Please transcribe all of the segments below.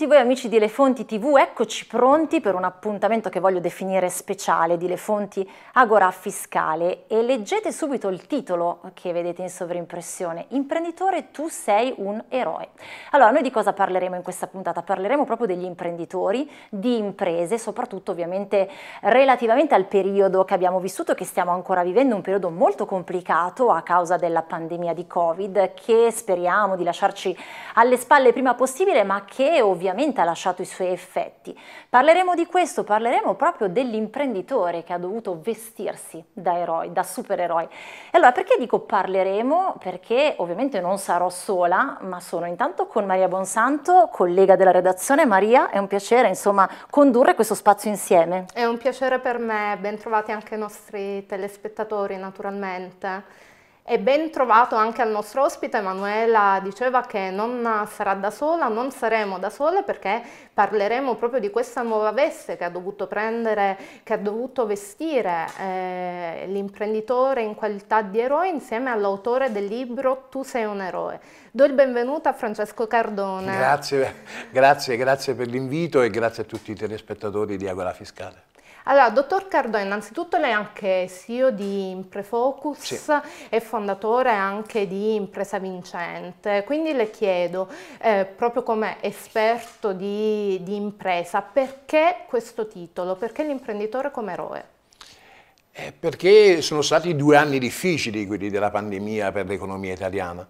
tutti voi amici di Le Fonti TV, eccoci pronti per un appuntamento che voglio definire speciale di Le Fonti Agora Fiscale e leggete subito il titolo che vedete in sovrimpressione, Imprenditore tu sei un eroe. Allora noi di cosa parleremo in questa puntata? Parleremo proprio degli imprenditori, di imprese, soprattutto ovviamente relativamente al periodo che abbiamo vissuto e che stiamo ancora vivendo, un periodo molto complicato a causa della pandemia di Covid che speriamo di lasciarci alle spalle prima possibile ma che ovviamente ovviamente ha lasciato i suoi effetti. Parleremo di questo, parleremo proprio dell'imprenditore che ha dovuto vestirsi da eroi, da supereroi. E allora perché dico parleremo? Perché ovviamente non sarò sola, ma sono intanto con Maria Bonsanto, collega della redazione. Maria, è un piacere insomma condurre questo spazio insieme. È un piacere per me, ben trovati anche i nostri telespettatori naturalmente. E ben trovato anche al nostro ospite, Emanuela diceva che non sarà da sola, non saremo da sole perché parleremo proprio di questa nuova veste che ha dovuto prendere, che ha dovuto vestire eh, l'imprenditore in qualità di eroe insieme all'autore del libro Tu sei un eroe. Do il benvenuto a Francesco Cardone. Grazie, grazie, grazie per l'invito e grazie a tutti i telespettatori di Agora Fiscale. Allora, dottor Cardò, innanzitutto lei è anche CEO di Imprefocus sì. e fondatore anche di Impresa Vincente, quindi le chiedo, eh, proprio come esperto di, di impresa, perché questo titolo? Perché l'imprenditore come eroe? Eh, perché sono stati due anni difficili quelli della pandemia per l'economia italiana.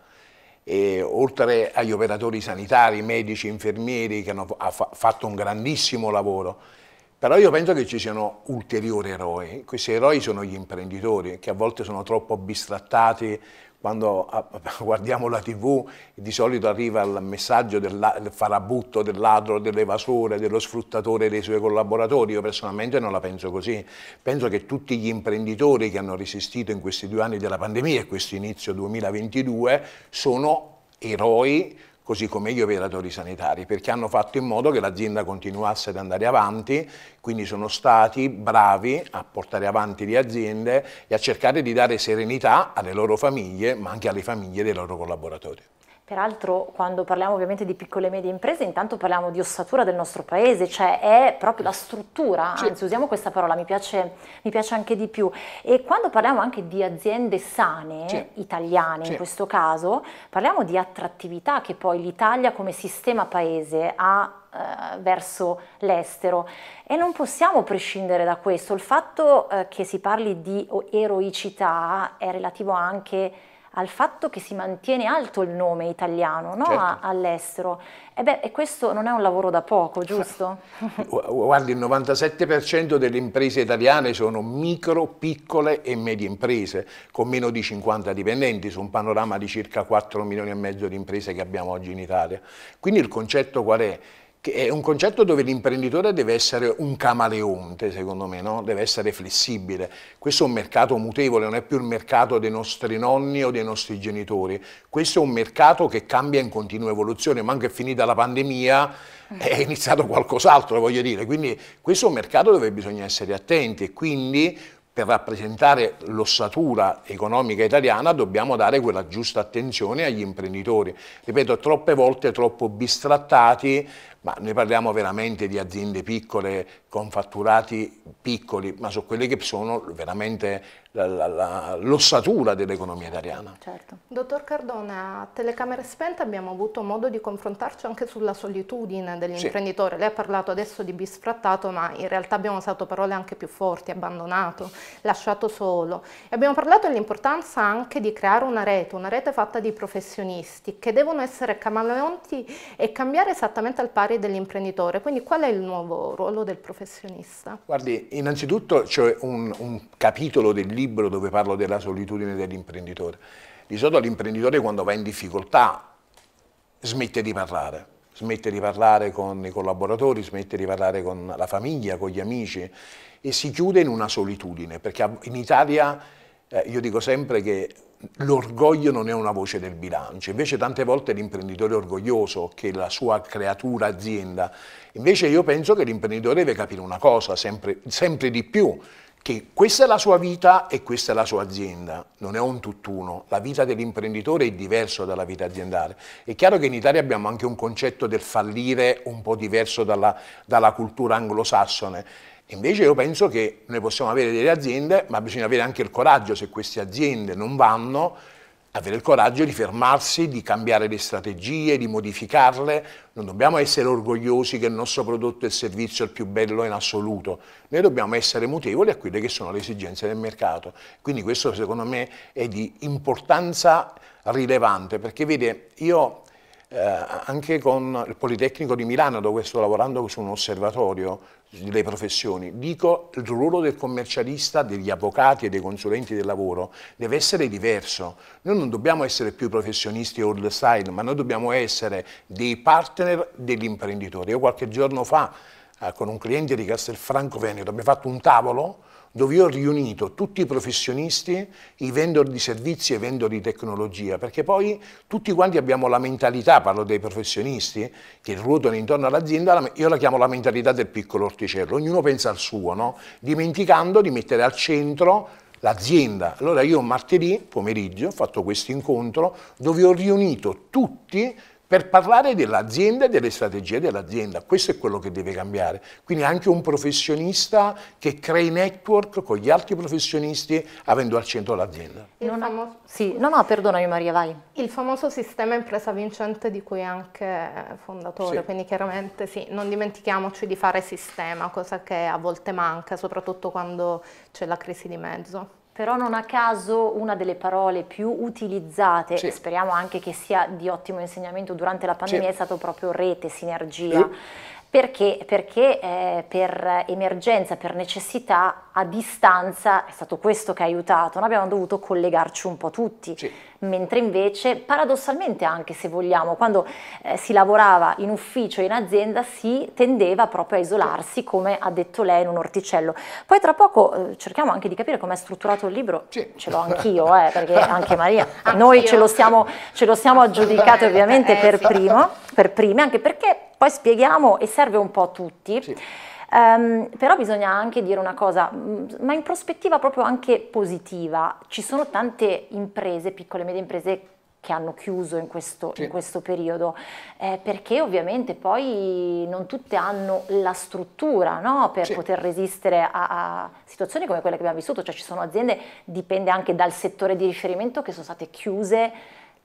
E oltre agli operatori sanitari, medici, infermieri che hanno fa fatto un grandissimo lavoro, però io penso che ci siano ulteriori eroi, questi eroi sono gli imprenditori che a volte sono troppo bistrattati quando ah, guardiamo la tv di solito arriva il messaggio del, farabutto, del ladro, dell'evasore, dello sfruttatore dei suoi collaboratori, io personalmente non la penso così, penso che tutti gli imprenditori che hanno resistito in questi due anni della pandemia e questo inizio 2022 sono eroi così come gli operatori sanitari, perché hanno fatto in modo che l'azienda continuasse ad andare avanti, quindi sono stati bravi a portare avanti le aziende e a cercare di dare serenità alle loro famiglie, ma anche alle famiglie dei loro collaboratori. Peraltro quando parliamo ovviamente di piccole e medie imprese, intanto parliamo di ossatura del nostro paese, cioè è proprio la struttura, anzi usiamo questa parola, mi piace, mi piace anche di più. E quando parliamo anche di aziende sane, C'è. italiane C'è. in questo caso, parliamo di attrattività che poi l'Italia come sistema paese ha eh, verso l'estero e non possiamo prescindere da questo. Il fatto eh, che si parli di eroicità è relativo anche al fatto che si mantiene alto il nome italiano no? certo. all'estero. E, beh, e questo non è un lavoro da poco, giusto? Guardi, il 97% delle imprese italiane sono micro, piccole e medie imprese, con meno di 50 dipendenti, su un panorama di circa 4 milioni e mezzo di imprese che abbiamo oggi in Italia. Quindi il concetto qual è? che è un concetto dove l'imprenditore deve essere un camaleonte, secondo me, no? deve essere flessibile. Questo è un mercato mutevole, non è più il mercato dei nostri nonni o dei nostri genitori. Questo è un mercato che cambia in continua evoluzione, ma anche finita la pandemia è eh. iniziato qualcos'altro, voglio dire. Quindi questo è un mercato dove bisogna essere attenti e quindi per rappresentare l'ossatura economica italiana dobbiamo dare quella giusta attenzione agli imprenditori. Ripeto, troppe volte troppo bistrattati ma noi parliamo veramente di aziende piccole con fatturati piccoli, ma su quelle che sono veramente l'ossatura dell'economia italiana. Certo. Dottor Cardona, a telecamere spente abbiamo avuto modo di confrontarci anche sulla solitudine dell'imprenditore. Sì. Lei ha parlato adesso di bisfrattato, ma in realtà abbiamo usato parole anche più forti, abbandonato, lasciato solo. E abbiamo parlato dell'importanza anche di creare una rete, una rete fatta di professionisti che devono essere camaleonti e cambiare esattamente al pari particolari dell'imprenditore, quindi qual è il nuovo ruolo del professionista? Guardi, innanzitutto c'è un, un capitolo del libro dove parlo della solitudine dell'imprenditore. Di solito l'imprenditore quando va in difficoltà smette di parlare, smette di parlare con i collaboratori, smette di parlare con la famiglia, con gli amici e si chiude in una solitudine, perché in Italia eh, io dico sempre che l'orgoglio non è una voce del bilancio, invece tante volte l'imprenditore è orgoglioso che la sua creatura azienda, invece io penso che l'imprenditore deve capire una cosa sempre, sempre di più, che questa è la sua vita e questa è la sua azienda, non è un tutt'uno, la vita dell'imprenditore è diversa dalla vita aziendale. È chiaro che in Italia abbiamo anche un concetto del fallire un po' diverso dalla, dalla cultura anglosassone, Invece io penso che noi possiamo avere delle aziende, ma bisogna avere anche il coraggio, se queste aziende non vanno, avere il coraggio di fermarsi, di cambiare le strategie, di modificarle. Non dobbiamo essere orgogliosi che il nostro prodotto e servizio è il più bello in assoluto. Noi dobbiamo essere mutevoli a quelle che sono le esigenze del mercato. Quindi questo secondo me è di importanza rilevante, perché vede, io eh, anche con il Politecnico di Milano dove sto lavorando su un osservatorio delle professioni, dico il ruolo del commercialista, degli avvocati e dei consulenti del lavoro deve essere diverso. Noi non dobbiamo essere più professionisti old style, ma noi dobbiamo essere dei partner degli imprenditori. Io qualche giorno fa eh, con un cliente di Castelfranco Veneto abbiamo fatto un tavolo dove ho riunito tutti i professionisti, i vendor di servizi e i vendor di tecnologia, perché poi tutti quanti abbiamo la mentalità, parlo dei professionisti, che ruotano intorno all'azienda, io la chiamo la mentalità del piccolo orticello, ognuno pensa al suo, no? dimenticando di mettere al centro l'azienda. Allora io martedì pomeriggio ho fatto questo incontro dove ho riunito tutti per parlare dell'azienda e delle strategie dell'azienda. Questo è quello che deve cambiare. Quindi anche un professionista che crei network con gli altri professionisti avendo al centro l'azienda. Famo... Sì, no, no, perdonami Maria, vai. Il famoso sistema impresa vincente di cui è anche eh, fondatore, sì. quindi chiaramente sì, non dimentichiamoci di fare sistema, cosa che a volte manca, soprattutto quando c'è la crisi di mezzo però non a caso una delle parole più utilizzate, sì. speriamo anche che sia di ottimo insegnamento durante la pandemia, sì. è stato proprio rete, sinergia. Sì. Perché? Perché eh, per emergenza, per necessità, a distanza, è stato questo che ha aiutato, noi abbiamo dovuto collegarci un po' tutti. Sì mentre invece paradossalmente anche se vogliamo, quando eh, si lavorava in ufficio, in azienda, si tendeva proprio a isolarsi, come ha detto lei, in un orticello. Poi tra poco eh, cerchiamo anche di capire come è strutturato il libro, sì. ce l'ho anch'io, eh, perché anche Maria, noi ce lo siamo, ce lo siamo aggiudicato ovviamente per, eh, primo, per prime, anche perché poi spieghiamo e serve un po' a tutti. Sì. Um, però bisogna anche dire una cosa, mm, ma in prospettiva proprio anche positiva, ci sono tante imprese, piccole e medie imprese, che hanno chiuso in questo, sì. in questo periodo, eh, perché ovviamente poi non tutte hanno la struttura no? per sì. poter resistere a, a, situazioni come quella che abbiamo vissuto, cioè ci sono aziende, dipende anche dal settore di riferimento, che sono state chiuse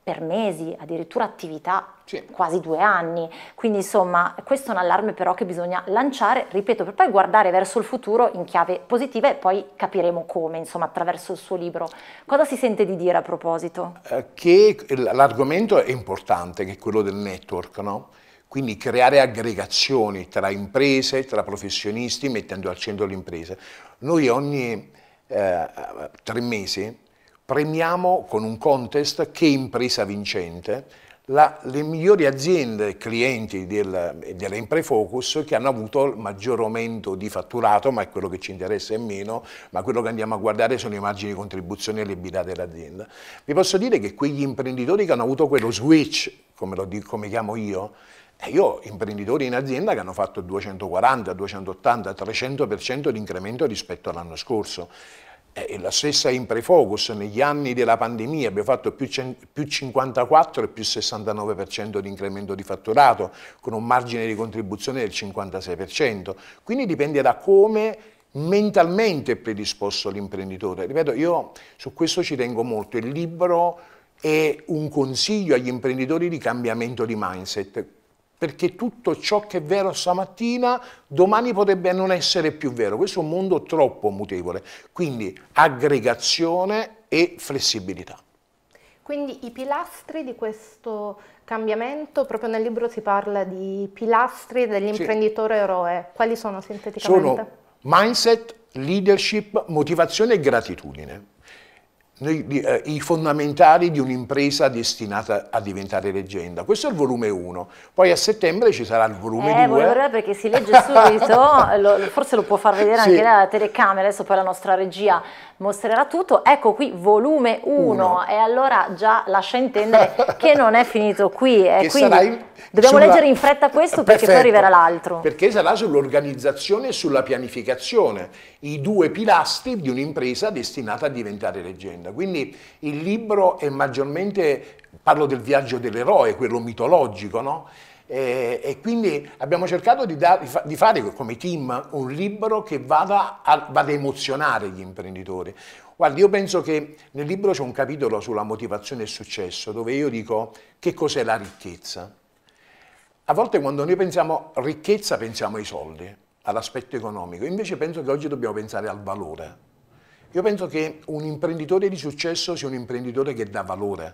per mesi, addirittura attività sì. quasi due anni. Quindi insomma questo è un allarme però che bisogna lanciare, ripeto, per poi guardare verso il futuro in chiave positiva e poi capiremo come, insomma, attraverso il suo libro. Cosa si sente di dire a proposito? Eh, che l'argomento è importante, che è quello del network, no? Quindi creare aggregazioni tra imprese, tra professionisti, mettendo al centro le imprese. Noi ogni eh, tre mesi premiamo con un contest che impresa vincente la, le migliori aziende clienti del, Focus che hanno avuto il maggior aumento di fatturato, ma è quello che ci interessa e meno, ma quello che andiamo a guardare sono i margini di contribuzione e le l'EBITDA dell'azienda. Vi posso dire che quegli imprenditori che hanno avuto quello switch, come, lo, come chiamo io, eh, io ho imprenditori in azienda che hanno fatto 240, 280, 300% di incremento rispetto all'anno scorso. Eh, la stessa Imprefocus negli anni della pandemia abbiamo fatto più, più 54 e più 69% di incremento di fatturato con un margine di contribuzione del 56%. Quindi dipende da come mentalmente è predisposto l'imprenditore. Ripeto, io su questo ci tengo molto. Il libro è un consiglio agli imprenditori di cambiamento di mindset perché tutto ciò che è vero stamattina domani potrebbe non essere più vero. Questo è un mondo troppo mutevole, quindi aggregazione e flessibilità. Quindi i pilastri di questo cambiamento, proprio nel libro si parla di pilastri dell'imprenditore sì. eroe, quali sono sinteticamente? Sono mindset, leadership, motivazione e gratitudine. Eh, i fondamentali di un'impresa destinata a diventare leggenda. Questo è il volume 1, poi a settembre ci sarà il volume 2. Eh, vorrei perché si legge subito, lo, forse lo può far vedere sì. anche la telecamera, adesso poi la nostra regia mostrerà tutto. Ecco qui volume 1 e allora già lascia intendere che non è finito qui. Eh. In, dobbiamo sulla... leggere in fretta questo perché Perfetto, poi arriverà l'altro. Perché sarà sull'organizzazione e sulla pianificazione, i due pilastri di un'impresa destinata a diventare leggenda vicenda. Quindi il libro è maggiormente, parlo del viaggio dell'eroe, quello mitologico, no? E, e, quindi abbiamo cercato di, da, di, fare come team un libro che vada a, vada a emozionare gli imprenditori. Guardi, io penso che nel libro c'è un capitolo sulla motivazione e successo, dove io dico che cos'è la ricchezza. A volte quando noi pensiamo ricchezza pensiamo ai soldi, all'aspetto economico, invece penso che oggi dobbiamo pensare al valore, io penso che un imprenditore di successo sia un imprenditore che dà valore.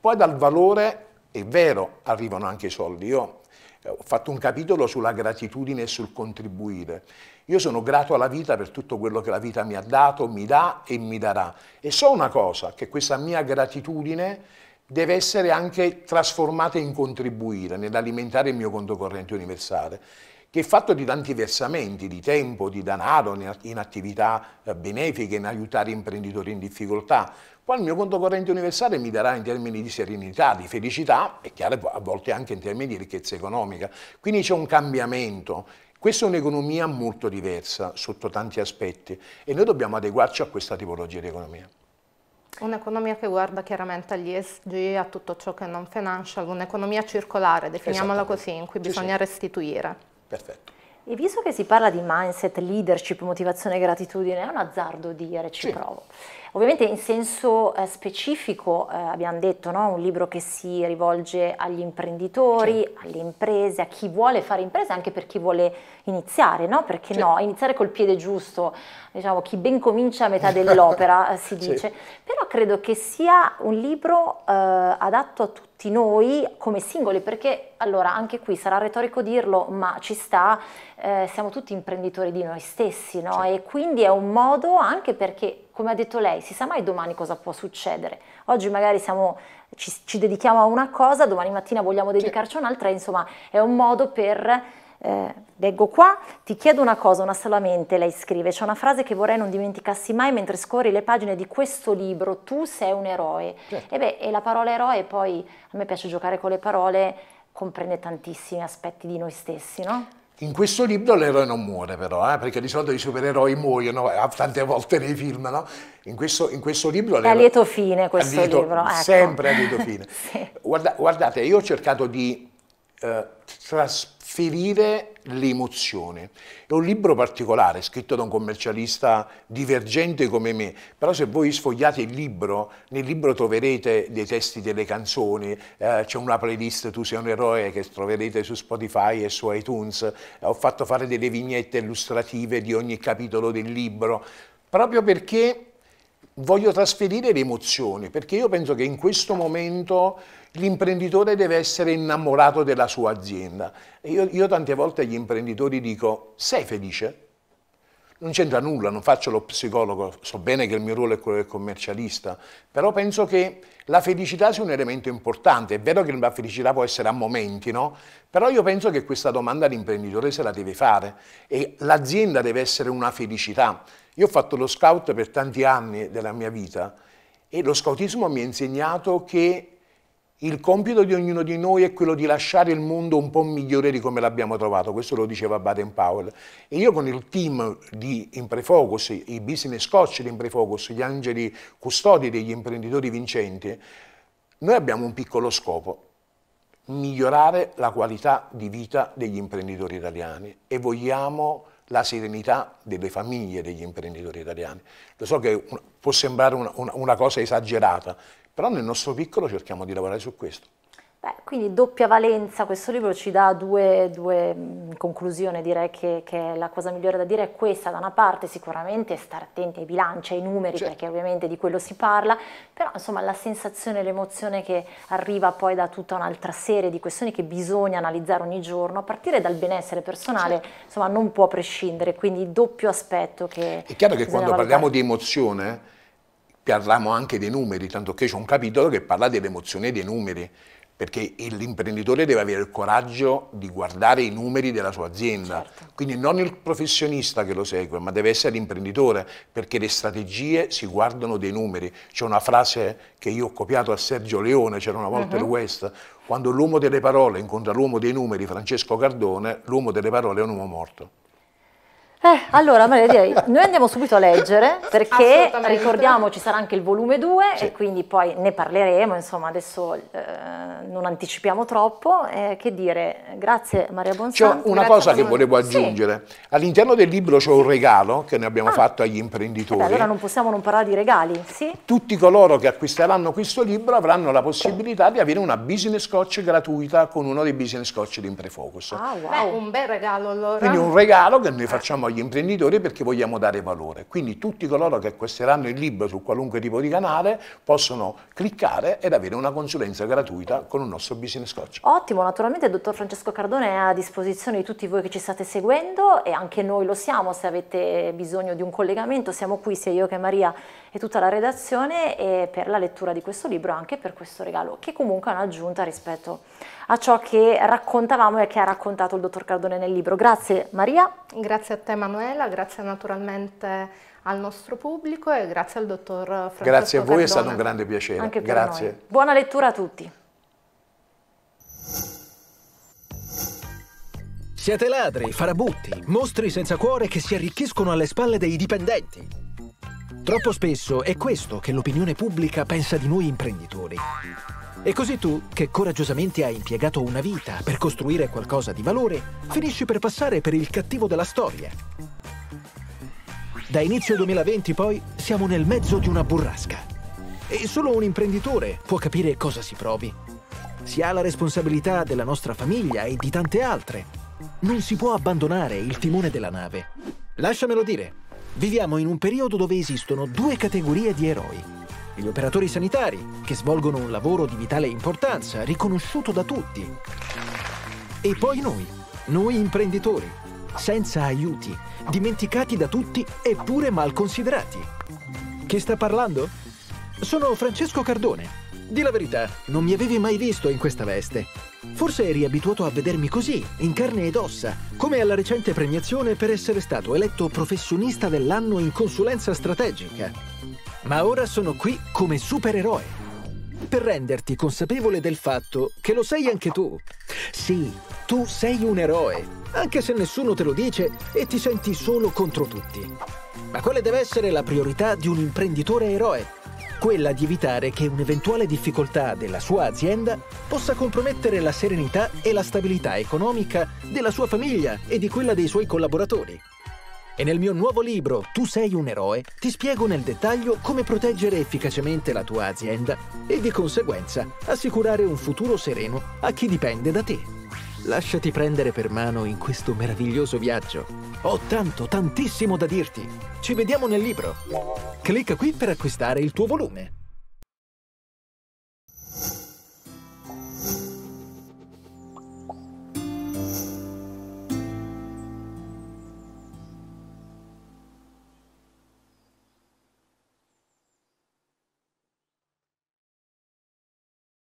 Poi dal valore, è vero, arrivano anche i soldi. Io eh, ho fatto un capitolo sulla gratitudine e sul contribuire. Io sono grato alla vita per tutto quello che la vita mi ha dato, mi dà e mi darà. E so una cosa, che questa mia gratitudine deve essere anche trasformata in contribuire, nell'alimentare il mio conto corrente universale che è fatto di tanti versamenti, di tempo, di denaro in attività eh, benefiche, in aiutare imprenditori in difficoltà. Poi il mio conto corrente universale mi darà in termini di serenità, di felicità e chiaro a volte anche in termini di ricchezza economica. Quindi c'è un cambiamento. Questa è un'economia molto diversa sotto tanti aspetti e noi dobbiamo adeguarci a questa tipologia di economia. Un'economia che guarda chiaramente agli ESG, a tutto ciò che è non financial, un'economia circolare, definiamola così, in cui bisogna restituire. Perfetto. E visto che si parla di mindset, leadership, motivazione e gratitudine, è un azzardo dire ci sì. provo. Ovviamente in senso eh, specifico eh, abbiamo detto, no? un libro che si rivolge agli imprenditori, sì. alle imprese, a chi vuole fare impresa, anche per chi vuole iniziare, no? perché sì. no, iniziare col piede giusto, diciamo chi ben comincia a metà dell'opera eh, si dice, però credo che sia un libro eh, adatto a tutti tutti noi come singoli, perché allora anche qui sarà retorico dirlo, ma ci sta, eh, siamo tutti imprenditori di noi stessi, no? Certo. E quindi è un modo anche perché, come ha detto lei, si sa mai domani cosa può succedere. Oggi magari siamo, ci, ci dedichiamo a una cosa, domani mattina vogliamo dedicarci a un'altra, insomma è un modo per eh, leggo qua, ti chiedo una cosa, una solamente, lei scrive, c'è una frase che vorrei non dimenticassi mai mentre scorri le pagine di questo libro, tu sei un eroe. Certo. E, beh, e la parola eroe poi, a me piace giocare con le parole, comprende tantissimi aspetti di noi stessi, no? In questo libro l'eroe non muore però, eh? perché di solito i supereroi muoiono eh, tante volte nei film, no? In questo, in questo libro... È a lieto fine questo lieto, libro. Ecco. Sempre a lieto fine. sì. Guarda, guardate, io ho cercato di eh, trasferire l'emozione. È un libro particolare, scritto da un commercialista divergente come me, però se voi sfogliate il libro, nel libro troverete dei testi delle canzoni, eh, c'è una playlist Tu sei un eroe che troverete su Spotify e su iTunes, eh, ho fatto fare delle vignette illustrative di ogni capitolo del libro, proprio perché voglio trasferire le emozioni, perché io penso che in questo momento l'imprenditore deve essere innamorato della sua azienda. Io, io, tante volte agli imprenditori dico, sei felice? Non c'entra nulla, non faccio lo psicologo, so bene che il mio ruolo è quello del commercialista, però penso che la felicità sia un elemento importante. È vero che la felicità può essere a momenti, no? Però io penso che questa domanda l'imprenditore se la deve fare e l'azienda deve essere una felicità. Io ho fatto lo scout per tanti anni della mia vita e lo scoutismo mi ha insegnato che il compito di ognuno di noi è quello di lasciare il mondo un po' migliore di come l'abbiamo trovato, questo lo diceva Baden Powell. E io con il team di Imprefocus, i business coach di Imprefocus, gli angeli custodi degli imprenditori vincenti, noi abbiamo un piccolo scopo, migliorare la qualità di vita degli imprenditori italiani e vogliamo la serenità delle famiglie degli imprenditori italiani. Lo so che può sembrare una, una, una cosa esagerata, però nel nostro piccolo cerchiamo di lavorare su questo. Beh, quindi doppia valenza, questo libro ci dà due, due mm, conclusioni, direi che, che, la cosa migliore da dire è questa, da una parte sicuramente stare attenti ai bilanci, ai numeri, certo. perché ovviamente di quello si parla, però insomma la sensazione, l'emozione che arriva poi da tutta un'altra serie di questioni che bisogna analizzare ogni giorno, a partire dal benessere personale, certo. insomma non può prescindere, quindi doppio aspetto che... È chiaro che quando valutare. parliamo di emozione parliamo anche dei numeri, tanto che c'è un capitolo che parla dell'emozione e dei numeri perché l'imprenditore deve avere il coraggio di guardare i numeri della sua azienda, certo. quindi non il professionista che lo segue, ma deve essere l'imprenditore, perché le strategie si guardano dei numeri. C'è una frase che io ho copiato a Sergio Leone, c'era una volta uh mhm. -huh. il West, quando l'uomo delle parole incontra l'uomo dei numeri, Francesco Cardone, l'uomo delle parole è un uomo morto. Eh, allora, Maria, direi, noi andiamo subito a leggere perché ricordiamo ci sarà anche il volume 2 sì. e quindi poi ne parleremo, insomma adesso eh, non anticipiamo troppo. Eh, che dire, grazie Maria Bonsanti. C'è una cosa che volevo aggiungere, sì. all'interno del libro c'è un regalo che noi abbiamo ah. fatto agli imprenditori. Beh, allora non possiamo non parlare di regali, sì? Tutti coloro che acquisteranno questo libro avranno la possibilità di avere una business coach gratuita con uno dei business coach di Imprefocus. Ah, wow. Beh, un bel regalo allora. Quindi un regalo che noi eh. facciamo agli agli imprenditori perché vogliamo dare valore. Quindi tutti coloro che acquisteranno il libro su qualunque tipo di canale possono cliccare ed avere una consulenza gratuita con il nostro business coach. Ottimo, naturalmente il dottor Francesco Cardone è a disposizione di tutti voi che ci state seguendo e anche noi lo siamo se avete bisogno di un collegamento, siamo qui sia io che Maria e tutta la redazione e per la lettura di questo libro, anche per questo regalo, che comunque è un'aggiunta rispetto a ciò che raccontavamo e che ha raccontato il dottor Cardone nel libro. Grazie Maria. Grazie a te Manuela, grazie naturalmente al nostro pubblico e grazie al dottor Francesco Grazie a voi, Cardone. è stato un grande piacere. Anche per grazie. Noi. Buona lettura a tutti. Siete ladri, farabutti, mostri senza cuore che si arricchiscono alle spalle dei dipendenti. Troppo spesso è questo che l'opinione pubblica pensa di noi imprenditori. E così tu, che coraggiosamente hai impiegato una vita per costruire qualcosa di valore, finisci per passare per il cattivo della storia. Da inizio 2020 poi siamo nel mezzo di una burrasca. E solo un imprenditore può capire cosa si provi. Si ha la responsabilità della nostra famiglia e di tante altre. Non si può abbandonare il timone della nave. Lasciamelo dire, Viviamo in un periodo dove esistono due categorie di eroi. Gli operatori sanitari, che svolgono un lavoro di vitale importanza, riconosciuto da tutti. E poi noi, noi imprenditori, senza aiuti, dimenticati da tutti eppure mal considerati. Chi sta parlando? Sono Francesco Cardone, di la verità, non mi avevi mai visto in questa veste. Forse eri abituato a vedermi così, in carne ed ossa, come alla recente premiazione per essere stato eletto professionista dell'anno in consulenza strategica. Ma ora sono qui come supereroe. Per renderti consapevole del fatto che lo sei anche tu. Sì, tu sei un eroe, anche se nessuno te lo dice e ti senti solo contro tutti. Ma quale deve essere la priorità di un imprenditore eroe? quella di evitare che un'eventuale difficoltà della sua azienda possa compromettere la serenità e la stabilità economica della sua famiglia e di quella dei suoi collaboratori. E nel mio nuovo libro Tu sei un eroe ti spiego nel dettaglio come proteggere efficacemente la tua azienda e di conseguenza assicurare un futuro sereno a chi dipende da te. Lasciati prendere per mano in questo meraviglioso viaggio ho tanto, tantissimo da dirti. Ci vediamo nel libro. Clicca qui per acquistare il tuo volume.